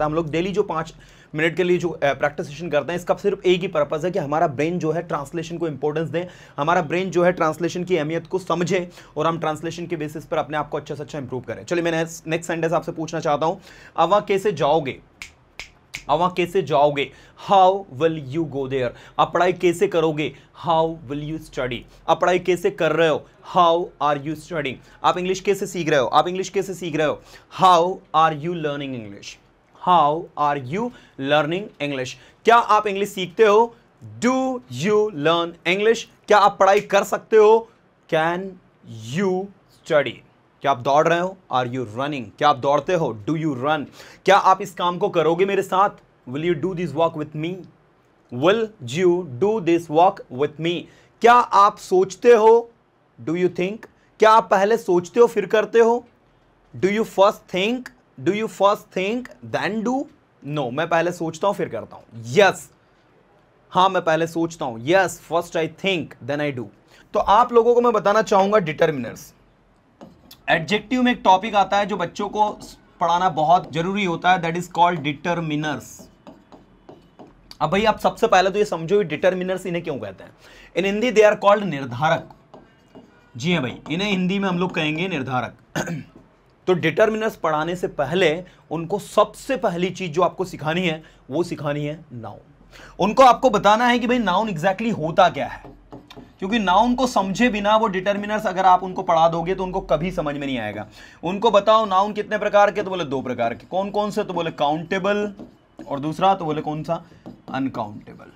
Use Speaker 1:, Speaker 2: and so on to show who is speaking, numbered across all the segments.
Speaker 1: तो हम लोग डेली जो पाँच मिनट के लिए जो प्रैक्टिस सेशन करते हैं इसका सिर्फ एक ही पर्पज़ है कि हमारा ब्रेन जो है ट्रांसलेशन को इंपॉर्टेंस दें हमारा ब्रेन जो है ट्रांसलेशन की अहमियत को समझें और हम ट्रांसलेशन के बेसिस पर अपने आप को अच्छा से अच्छा इंप्रूव करें चलिए मैं नेक्स्ट संडे से आपसे पूछना चाहता हूँ अब वहाँ कैसे जाओगे अवा कैसे जाओगे how will you go there आप पढ़ाई कैसे करोगे हाउ विल यू स्टडी आप पढ़ाई कैसे कर रहे हो हाउ आर यू स्टडी आप इंग्लिश कैसे सीख रहे हो आप इंग्लिश कैसे सीख रहे हो how are you learning English how are you learning English क्या आप इंग्लिश सीखते हो डू यू लर्न इंग्लिश क्या आप पढ़ाई कर सकते हो कैन यू स्टडी क्या आप दौड़ रहे हो आर यू रनिंग क्या आप दौड़ते हो डू यू रन क्या आप इस काम को करोगे मेरे साथ will you do this walk with me will you do this walk with me क्या आप सोचते हो डू यू थिंक क्या आप पहले सोचते हो फिर करते हो do you first think do you first think then do no मैं पहले सोचता हूं फिर करता हूं यस yes. हां मैं पहले सोचता हूं yes first I think then I do तो आप लोगों को मैं बताना चाहूंगा डिटर्मिनर्स एडजेक्टिव में एक टॉपिक आता है जो बच्चों को पढ़ाना बहुत जरूरी होता है दैट इज कॉल्ड डिटर्मिनर्स अब भाई आप सबसे पहले तो ये समझो डिटर्मिनर्स इन्हें क्यों कहते हैं in Hindi they are called निर्धारक जी हाँ भाई इन्हें हिंदी में हम लोग कहेंगे निर्धारक तो डिटर्मिनस पढ़ाने से पहले उनको सबसे पहली चीज जो आपको सिखानी है वो सिखानी है नाउन उनको आपको बताना है कि भाई नाउन एग्जैक्टली होता क्या है क्योंकि नाउन को समझे बिना वो डिटर्मिनर्स अगर आप उनको पढ़ा दोगे तो उनको कभी समझ में नहीं आएगा उनको बताओ नाउन कितने प्रकार के तो बोले दो प्रकार के कौन कौन से तो बोले काउंटेबल और दूसरा तो बोले कौन सा अनकाउंटेबल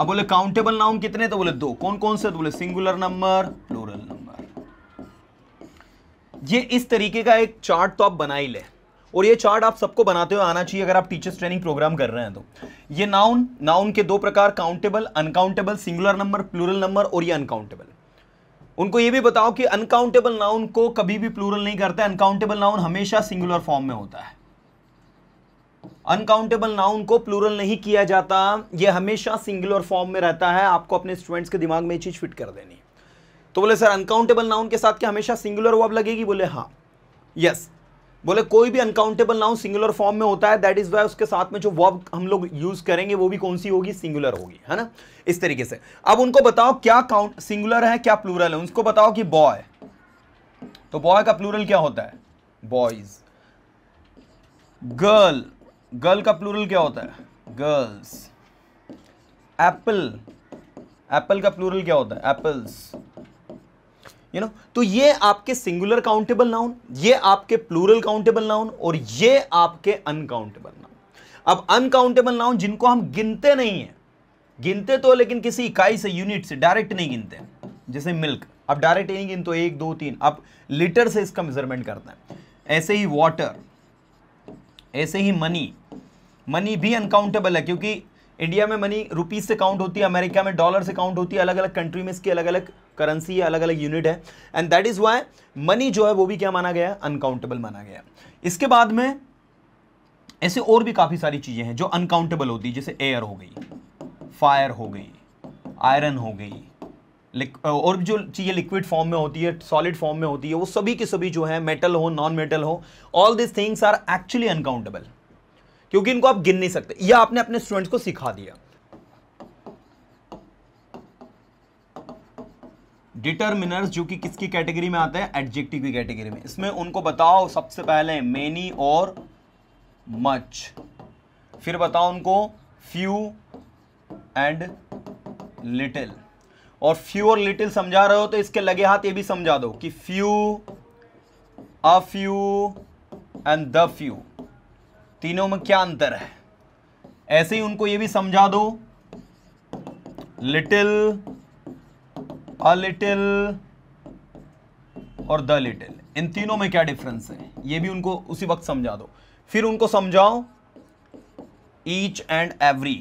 Speaker 1: अब बोले काउंटेबल नाउन कितने तो बोले दो कौन कौन से तो बोले सिंगुलर नंबर प्लोरल नंबर ये इस तरीके का एक चार्ट तो आप बना ही ले और ये चार्ट आप सबको बनाते हुए आना चाहिए अगर आप टीचर्स ट्रेनिंग प्रोग्राम कर रहे हैं तो ये नाउन नाउन के दो प्रकार countable uncountable singular number plural number और ये अनकाउंटेबल उनको ये भी बताओ कि अनकाउंटेबल नाउन को कभी भी प्लूरल नहीं करते अनकाउंटेबल नाउन हमेशा सिंगुलर फॉर्म में होता है अनकाउंटेबल नाउन को प्लूरल नहीं किया जाता ये हमेशा सिंगुलर फॉर्म में रहता है आपको अपने स्टूडेंट्स के दिमाग में ये चीज़ फिट कर देनी है तो बोले सर अनकाउंटेबल नाउन के साथ क्या हमेशा सिंगुलर वर्ब लगेगी बोले हाँ यस yes. बोले कोई भी अनकाउंटेबल नाउन सिंगुलर फॉर्म में होता है दैट इज वाई उसके साथ में जो वर्ब हम लोग यूज करेंगे वो भी कौन सी होगी सिंगुलर होगी है ना इस तरीके से अब उनको बताओ क्या काउंट सिंगुलर है क्या प्लूरल है उनको बताओ कि बॉय तो बॉय का प्लूरल क्या होता है बॉयज गर्ल गर्ल का प्लूरल क्या होता है गर्ल्स एप्पल एप्पल का प्लूरल क्या होता है एप्पल्स यू नो तो ये आपके सिंगुलर काउंटेबल नाउन ये आपके प्लूरल काउंटेबल नाउन और ये आपके अनकाउंटेबल नाउन अब अनकाउंटेबल नाउन जिनको हम गिनते नहीं है गिनते तो लेकिन किसी इकाई से यूनिट से डायरेक्ट नहीं गिनते हैं जैसे मिल्क अब डायरेक्ट नहीं गिनते तो एक दो तीन अब लीटर से इसका मेजरमेंट करते हैं ऐसे ही वाटर ऐसे ही मनी मनी भी अनकाउंटेबल है क्योंकि इंडिया में मनी रुपीज से काउंट होती है अमेरिका में डॉलर से काउंट होती है अलग अलग कंट्री में इसकी अलग अलग करेंसी या अलग अलग यूनिट है and that is why money जो है वो भी क्या माना गया अनकाउंटेबल माना गया इसके बाद में ऐसे और भी काफ़ी सारी चीज़ें हैं जो अनकाउंटेबल होती है जैसे एयर हो गई फायर हो गई आयरन हो गई और जो चीज़ें लिक्विड फॉर्म में होती है सॉलिड फॉर्म में होती है वो सभी के सभी जो है मेटल हो नॉन मेटल हो all this things are actually uncountable क्योंकि इनको आप गिन नहीं सकते यह आपने अपने स्टूडेंट्स को सिखा दिया डिटर्मिनर्स जो कि किसकी कैटेगरी में आते हैं एडजेक्टिव की कैटेगरी में इसमें उनको बताओ सबसे पहले मेनी और मच फिर बताओ उनको फ्यू एंड लिटिल और फ्यू और लिटिल समझा रहे हो तो इसके लगे हाथ ये भी समझा दो कि few a few and the few तीनों में क्या अंतर है ऐसे ही उनको ये भी समझा दो लिटिल अ लिटिल और द लिटिल इन तीनों में क्या डिफरेंस है ये भी उनको उसी वक्त समझा दो फिर उनको समझाओ ईच एंड एवरी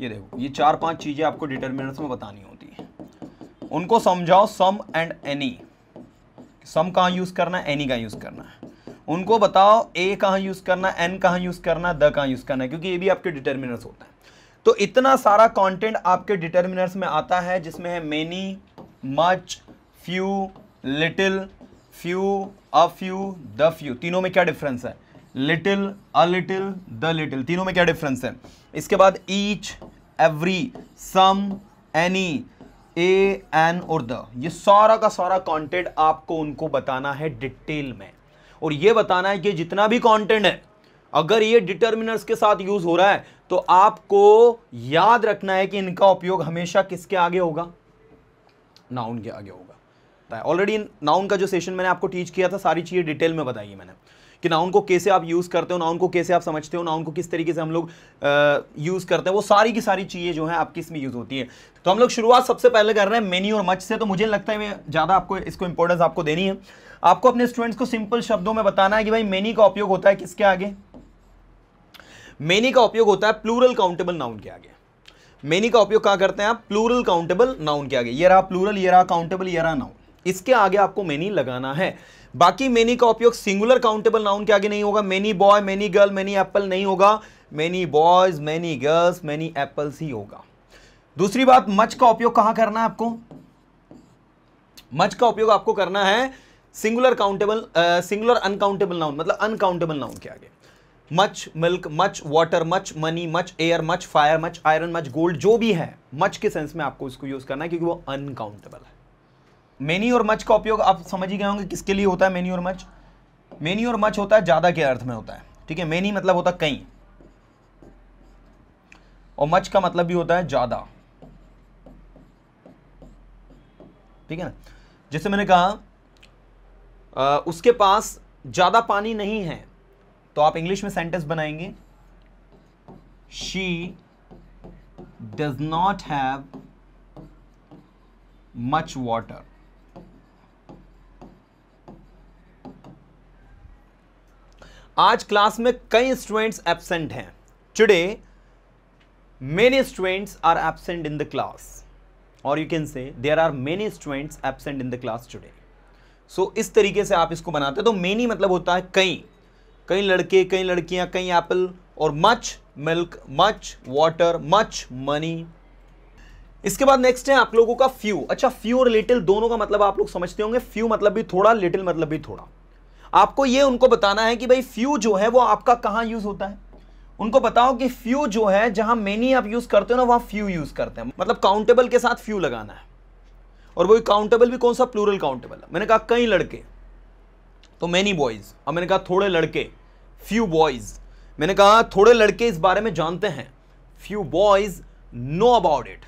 Speaker 1: ये देखो ये चार पांच चीजें आपको डिटर्मिनेंट्स में बतानी होती है उनको समझाओ सम एंड एनी सम कहां यूज करना है एनी कहाँ यूज करना है उनको बताओ ए कहां यूज करना एन कहां यूज करना द कहां यूज करना है क्योंकि ये भी आपके डिटर्मिनेंट्स होता है तो इतना सारा कंटेंट आपके डिटर्मिनर्स में आता है जिसमें है many much few little few a few the few तीनों में क्या डिफरेंस है little a little the little तीनों में क्या डिफरेंस है इसके बाद each every some any a an और द ये सारा का सारा कंटेंट आपको उनको बताना है डिटेल में और ये बताना है कि जितना भी कंटेंट है अगर ये डिटर्मिनर्स के साथ यूज हो रहा है तो आपको याद रखना है कि इनका उपयोग हमेशा किसके आगे होगा नाउन के आगे होगा ऑलरेडी नाउन का जो सेशन मैंने आपको टीच किया था सारी चीज़ें डिटेल में बताई मैंने कि नाउन को कैसे आप यूज़ करते हो नाउन को कैसे आप समझते हो नाउन को किस तरीके से हम लोग यूज़ करते हैं वो सारी की सारी चीज़ें जो है आपकी इसमें यूज़ होती है तो हम लोग शुरुआत सबसे पहले कर रहे हैं मेनी और मच से तो मुझे लगता है ज़्यादा आपको इसको इंपॉर्टेंस आपको देनी है आपको अपने स्टूडेंट्स को सिंपल शब्दों में बताना है कि भाई मेनी का उपयोग होता है किसके आगे मेनी का उपयोग होता है प्लूरल काउंटेबल नाउन के आगे मेनी का उपयोग कहाँ करते हैं आप प्लूरल काउंटेबल नाउन के आगे ये रहा प्लूरल ये रहा काउंटेबल ये रहा नाउन इसके आगे आपको मेनी लगाना है बाकी मेनी का उपयोग सिंगुलर काउंटेबल नाउन के आगे नहीं होगा many boy many girl many apple नहीं होगा many boys many girls many apples ही होगा दूसरी बात मच का उपयोग कहां करना है आपको मच का उपयोग आपको करना है singular countable singular uncountable noun मतलब अनकाउंटेबल नाउन के आगे much milk much water much money much air much fire much iron much gold जो भी है मच के सेंस में आपको इसको यूज करना है क्योंकि वो अनकाउंटेबल है मेनी और मच का उपयोग आप समझ ही गए होंगे किसके लिए होता है मेनी और मच मेनी और मच होता है ज्यादा के अर्थ में होता है ठीक है मेनी मतलब होता है कई और मच का मतलब भी होता है ज्यादा ठीक है ना जैसे मैंने कहा उसके पास ज्यादा पानी नहीं है तो आप इंग्लिश में सेंटेंस बनाएंगे she does not have much water आज क्लास में कई स्टूडेंट्स एबसेंट हैं today many students are absent in the class और you can say there are many students absent in the class today so इस तरीके से आप इसको बनाते हैं तो मेनी मतलब होता है कई कई लड़के कई लड़कियां कई एप्पल और much milk much water much money इसके बाद नेक्स्ट है आप लोगों का फ्यू अच्छा फ्यू और लिटिल दोनों का मतलब आप लोग समझते होंगे फ्यू मतलब भी थोड़ा लिटिल मतलब भी थोड़ा आपको ये उनको बताना है कि भाई फ्यू जो है वो आपका कहाँ यूज होता है उनको बताओ कि फ्यू जो है जहां मेनी आप यूज करते हो ना वहां फ्यू यूज करते हैं मतलब काउंटेबल के साथ फ्यू लगाना है और वो काउंटेबल भी कौन सा प्लूरल काउंटेबल है मैंने कहा कई लड़के तो मैनी बॉयज और मैंने कहा थोड़े लड़के फ्यू बॉयज मैंने कहा थोड़े लड़के इस बारे में जानते हैं few boys know about it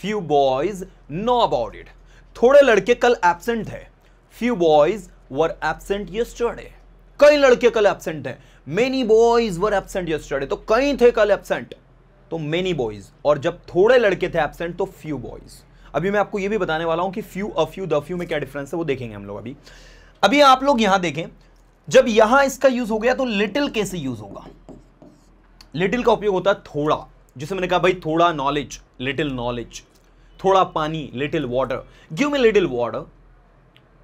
Speaker 1: few boys know about it थोड़े लड़के कल एबसेंट है few boys were absent yesterday कई लड़के कल एबसेंट है many boys were absent yesterday तो कई थे कल एबसेंट तो मेनी बॉयज और जब थोड़े लड़के थे एबसेंट तो फ्यू बॉयज अभी मैं आपको ये भी बताने वाला हूं कि few a few the few में क्या डिफरेंस है वो देखेंगे हम लोग अभी अभी आप लोग यहां देखें जब यहां इसका यूज हो गया तो लिटिल कैसे यूज होगा लिटिल का उपयोग होता है थोड़ा जिसे मैंने कहा भाई थोड़ा नॉलेज लिटिल नॉलेज थोड़ा पानी little water give me little water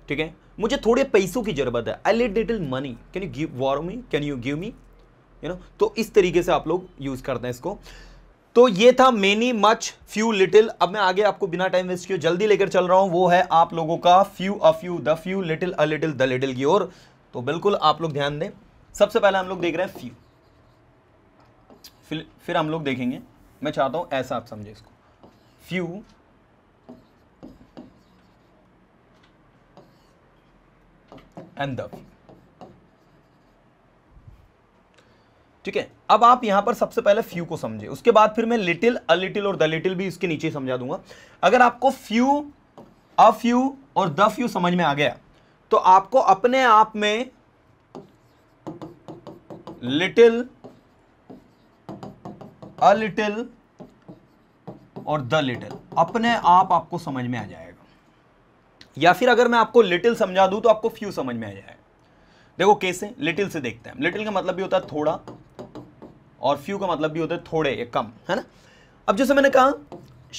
Speaker 1: ठीक है मुझे थोड़े पैसों की जरूरत है I lit little money can you give वॉर me can you give me you know तो इस तरीके से आप लोग यूज करते हैं इसको तो ये था मेनी मच फ्यू लिटिल अब मैं आगे आपको बिना टाइम वेस्ट किए जल्दी लेकर चल रहा हूं वो है आप लोगों का few a few the few little a little the little की ओर तो बिल्कुल आप लोग ध्यान दें सबसे पहले हम लोग देख रहे हैं फ्यू फिर फिर हम लोग देखेंगे मैं चाहता हूं ऐसा आप समझे इसको फ्यू एंड द फ्यू ठीक है अब आप यहां पर सबसे पहले फ्यू को समझे उसके बाद फिर मैं लिटिल अ लिटिल और द लिटिल भी इसके नीचे समझा दूंगा अगर आपको फ्यू अ फ्यू और द फ्यू समझ में आ गया तो आपको अपने आप में लिटिल अ लिटिल और द लिटिल अपने आप आपको समझ में आ जाएगा या फिर अगर मैं आपको लिटिल समझा दूं तो आपको फ्यू समझ में आ जाएगा देखो कैसे लिटिल से देखते हैं लिटिल का मतलब भी होता है थोड़ा और फ्यू का मतलब भी होता है थोड़े या कम है ना अब जैसे मैंने कहा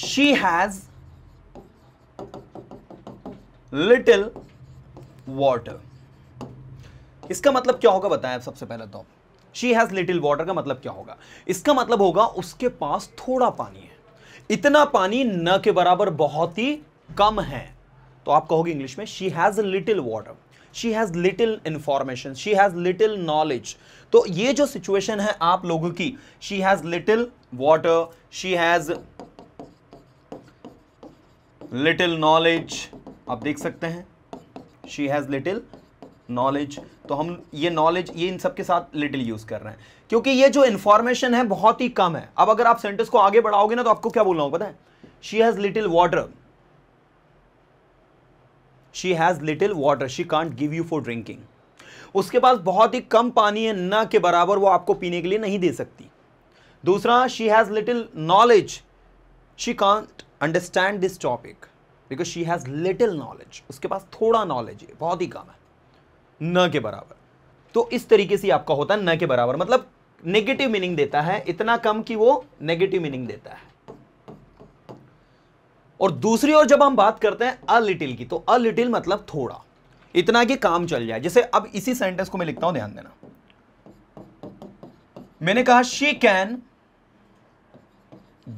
Speaker 1: शी हैज लिटिल वाटर इसका मतलब क्या होगा बताएं आप सबसे पहले तो शी हैज़ लिटिल वाटर का मतलब क्या होगा इसका मतलब होगा उसके पास थोड़ा पानी है इतना पानी न के बराबर बहुत ही कम है तो आप कहोगे इंग्लिश में she has little water she has little information she has little knowledge तो ये जो सिचुएशन है आप लोगों की she has little water she has little knowledge आप देख सकते हैं शी हैज़ लिटिल नॉलेज तो हम ये नॉलेज ये इन सब के साथ लिटिल यूज कर रहे हैं क्योंकि ये जो इन्फॉर्मेशन है बहुत ही कम है अब अगर आप सेंटेंस को आगे बढ़ाओगे ना तो आपको क्या बोलना होगा पता है she has little water she has little water she can't give you for drinking उसके पास बहुत ही कम पानी है ना के बराबर वो आपको पीने के लिए नहीं दे सकती दूसरा she has little knowledge she can't understand this topic because she has little knowledge उसके पास थोड़ा नॉलेज है बहुत ही कम है न के बराबर तो इस तरीके से आपका होता है न के बराबर मतलब नेगेटिव मीनिंग देता है इतना कम कि वो नेगेटिव मीनिंग देता है और दूसरी ओर जब हम बात करते हैं अ लिटिल की तो अ लिटिल मतलब थोड़ा इतना कि काम चल जाए जैसे अब इसी सेंटेंस को मैं लिखता हूं ध्यान देना मैंने कहा she can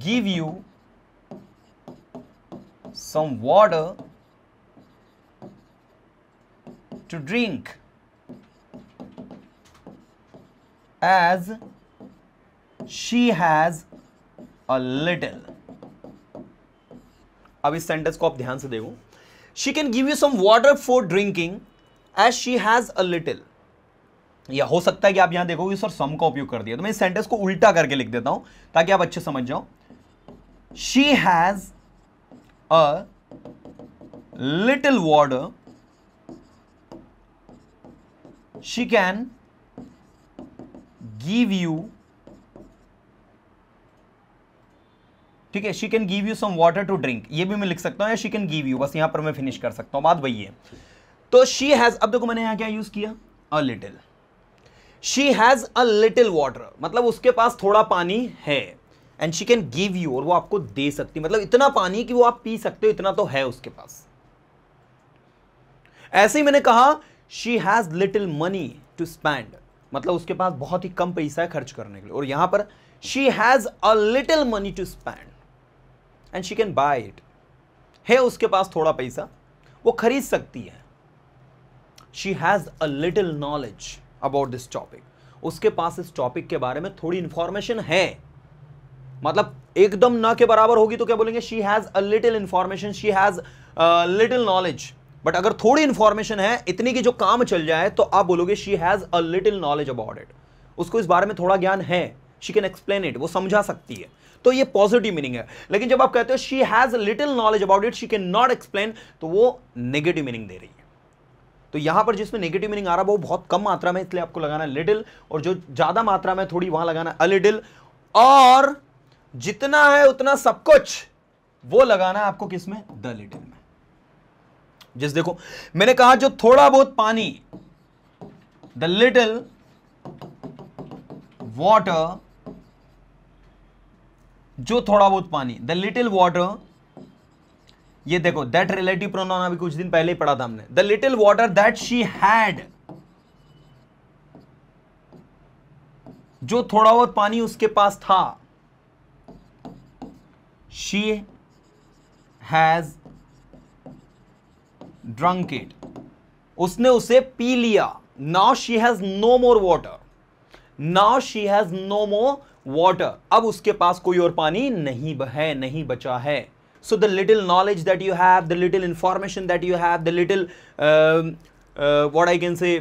Speaker 1: give you some water to drink as she has a little. अब इस सेंटेंस को आप ध्यान से देखो she can give you some water for drinking as she has a little या हो सकता है कि आप यहां देखोगे सर सम का उपयोग कर दिया तो मैं इस सेंटेंस को उल्टा करके लिख देता हूं ताकि आप अच्छे समझ जाओ she has a little water she can give you ठीक है she can give you some water to drink ये भी मैं लिख सकता हूं या शी कैन गिव यू बस यहां पर मैं फिनिश कर सकता हूं बात वही है तो शी हैज़ अब देखो मैंने यहां क्या यूज़ किया a little she has a little water मतलब उसके पास थोड़ा पानी है and she can give you और वो आपको दे सकती मतलब इतना पानी कि वो आप पी सकते हो इतना तो है उसके पास ऐसे ही मैंने कहा she has little money to spend मतलब उसके पास बहुत ही कम पैसा है खर्च करने के लिए और यहां पर she has a little money to spend and she can buy it है उसके पास थोड़ा पैसा वो खरीद सकती है she has a little knowledge about this topic उसके पास इस टॉपिक के बारे में थोड़ी इंफॉर्मेशन है मतलब एकदम न के बराबर होगी तो क्या बोलेंगे she has a little information she has little knowledge but अगर थोड़ी इंफॉर्मेशन है इतनी की जो काम चल जाए तो आप बोलोगे she has a little knowledge about it उसको इस बारे में थोड़ा ज्ञान है शी कैन एक्सप्लेन इट वो समझा सकती है तो ये पॉजिटिव मीनिंग है लेकिन जब आप कहते हो she has little knowledge about it she can not explain तो वो नेगेटिव मीनिंग दे रही है तो यहां पर जिसमें नेगेटिव मीनिंग आ रहा है वो बहुत कम मात्रा में इसलिए आपको लगाना है लिटिल और जो ज़्यादा मात्रा में थोड़ी वहां लगाना है अलिटिल और जितना है उतना सब कुछ वो लगाना है आपको किसमें द लिटिल में जिस देखो मैंने कहा जो थोड़ा बहुत पानी द लिटिल वॉटर जो थोड़ा बहुत पानी द लिटिल वॉटर ये देखो दैट रिलेटिव प्रोनाउन अभी कुछ दिन पहले ही पढ़ा था हमने the little water that she had जो थोड़ा बहुत पानी उसके पास था she has drunk it usne use pi liya now she has no more water now she has no more water ab uske paas koi aur pani nahi hai nahi bacha hai so the little knowledge that you have the little information that you have the little uh, uh, what i can say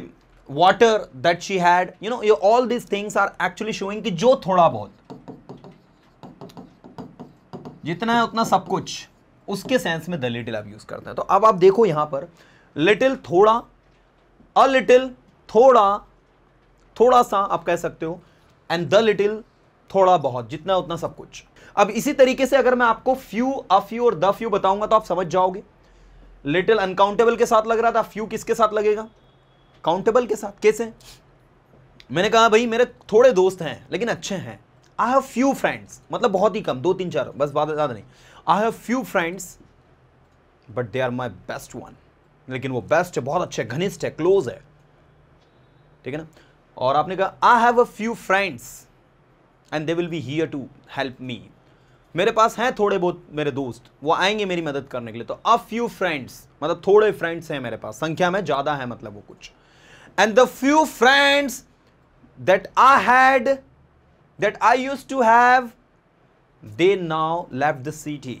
Speaker 1: water that she had you know all these things are actually showing ki jo thoda bahut जितना है उतना सब कुछ उसके sense में the little आप use करते हैं तो अब आप देखो यहां पर लिटिल थोड़ा अ लिटिल थोड़ा थोड़ा सा आप कह सकते हो एंड द लिटिल थोड़ा बहुत जितना है उतना सब कुछ अब इसी तरीके से अगर मैं आपको फ्यू अ फ्यू और द फ्यू बताऊंगा तो आप समझ जाओगे लिटिल अनकाउंटेबल के साथ लग रहा था फ्यू किसके साथ लगेगा काउंटेबल के साथ कैसे मैंने कहा भाई मेरे थोड़े दोस्त हैं लेकिन अच्छे हैं आई हैव फ्यू फ्रेंड्स मतलब बहुत ही कम दो तीन चार बस बात ज़्यादा नहीं I have few friends but they are my best one लेकिन वो बेस्ट है बहुत अच्छे घनिष्ठ है क्लोज है ठीक है ना और आपने कहा I have a few friends and they will be here to help me मेरे पास हैं थोड़े बहुत मेरे दोस्त वो आएंगे मेरी मदद करने के लिए तो अ फ्यू फ्रेंड्स मतलब थोड़े फ्रेंड्स हैं मेरे पास संख्या में ज़्यादा है मतलब वो कुछ and the few friends that I had that I used to have, they now left the city.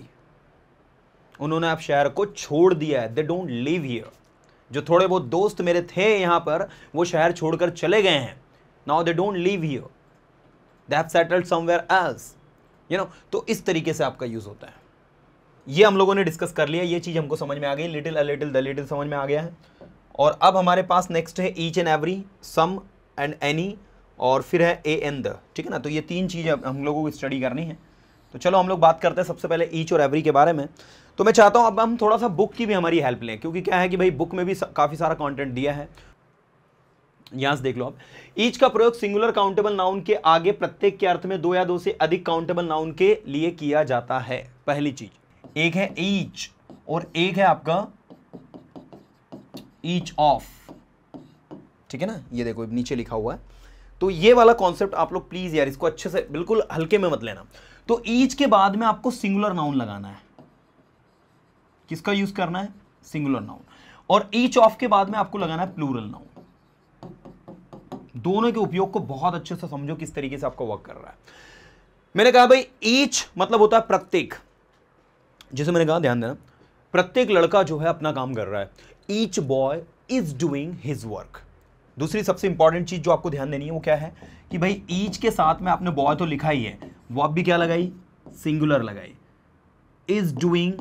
Speaker 1: उन्होंने अब शहर को छोड़ दिया है दे डोंट लिव हियर जो थोड़े बहुत दोस्त मेरे थे यहां पर वो शहर छोड़कर चले गए हैं now they don't live here they have settled somewhere else you know तो इस तरीके से आपका यूज़ होता है ये हम लोगों ने डिस्कस कर लिया ये चीज़ हमको समझ में आ गई little a little the little समझ में आ गया है और अब हमारे पास नेक्स्ट है each and every some and any और फिर है ए एन द ठीक है ना तो ये तीन चीज़ें हम लोगों को स्टडी करनी है तो चलो हम लोग बात करते हैं सबसे पहले ईच और एवरी के बारे में तो मैं चाहता हूँ अब हम थोड़ा सा बुक की भी हमारी हेल्प लें क्योंकि क्या है कि भाई बुक में भी काफ़ी सारा कॉन्टेंट दिया है यहाँ से देख लो आप ईच का प्रयोग सिंगुलर काउंटेबल नाउन के आगे प्रत्येक के अर्थ में दो या दो से अधिक काउंटेबल नाउन के लिए किया जाता है पहली चीज एक है ईच और एक है आपका ईच ऑफ ठीक है ना ये देखो नीचे लिखा हुआ है तो ये वाला कॉन्सेप्ट आप लोग प्लीज़ यार इसको अच्छे से बिल्कुल हल्के में मत लेना तो ईच के बाद में आपको सिंगुलर नाउन लगाना है किसका यूज करना है सिंगुलर नाउन और ईच ऑफ के बाद में आपको लगाना है प्लूरल नाउन दोनों के उपयोग को बहुत अच्छे से समझो किस तरीके से आपका वर्क कर रहा है मैंने कहा भाई ईच मतलब होता है प्रत्येक जैसे मैंने कहा ध्यान देना प्रत्येक लड़का जो है अपना काम कर रहा है each boy is doing his work दूसरी सबसे इंपॉर्टेंट चीज़ जो आपको ध्यान देनी है वो क्या है कि भाई ईच के साथ में आपने बॉय तो लिखा ही है वो आप भी क्या लगाई सिंगुलर लगाई is doing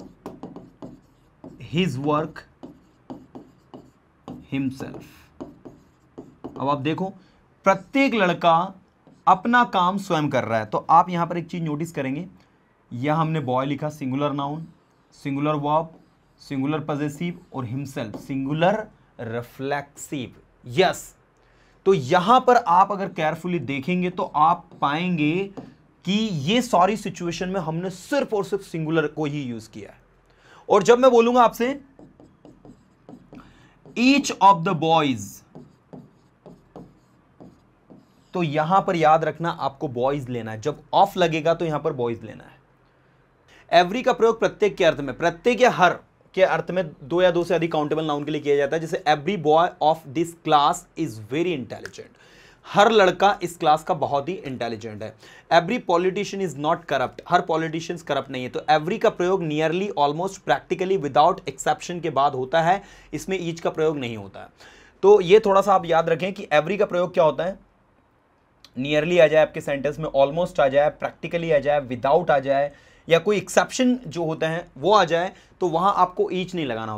Speaker 1: his work himself अब आप देखो प्रत्येक लड़का अपना काम स्वयं कर रहा है तो आप यहां पर एक चीज नोटिस करेंगे यह हमने बॉय लिखा singular noun singular verb singular possessive और हिमसेल्फ सिंगुलर रिफ्लेक्सिव यस तो यहां पर आप अगर केयरफुली देखेंगे तो आप पाएंगे कि ये सॉरी सिचुएशन में हमने सिर्फ और सिर्फ सिंगुलर को ही यूज किया है और जब मैं बोलूंगा आपसे ईच ऑफ द बॉयज तो यहां पर याद रखना आपको बॉयज लेना है जब ऑफ लगेगा तो यहां पर बॉयज लेना है एवरी का प्रयोग प्रत्येक के अर्थ में प्रत्येक या हर के अर्थ में दो या दो से अधिक काउंटेबल नाउन के लिए किया जाता है जैसे every boy of this class is very intelligent हर लड़का इस क्लास का बहुत ही इंटेलिजेंट है every politician is not corrupt हर पॉलिटिशियंस करप्ट नहीं है तो एवरी का प्रयोग nearly almost practically without exception के बाद होता है इसमें ईच का प्रयोग नहीं होता है तो ये थोड़ा सा आप याद रखें कि एवरी का प्रयोग क्या होता है नियरली आ जाए आपके सेंटेंस में ऑलमोस्ट आ जाए प्रैक्टिकली आ जाए विदाउट आ जाए या कोई एक्सेप्शन जो होते हैं वो आ जाए तो वहां आपको ईच नहीं लगाना होता